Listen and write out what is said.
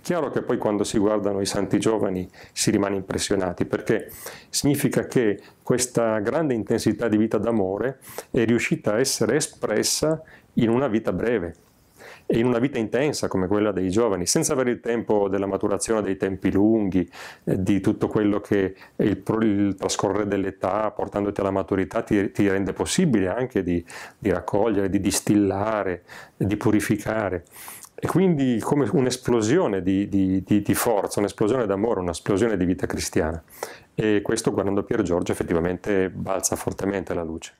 Chiaro che poi quando si guardano i santi giovani si rimane impressionati perché significa che questa grande intensità di vita d'amore è riuscita a essere espressa in una vita breve, in una vita intensa come quella dei giovani, senza avere il tempo della maturazione, dei tempi lunghi, eh, di tutto quello che il, il trascorrere dell'età, portandoti alla maturità, ti, ti rende possibile anche di, di raccogliere, di distillare, di purificare. E quindi come un'esplosione di, di, di, di, forza, un'esplosione d'amore, un'esplosione di vita cristiana. E questo guardando Pier Giorgio effettivamente balza fortemente alla luce.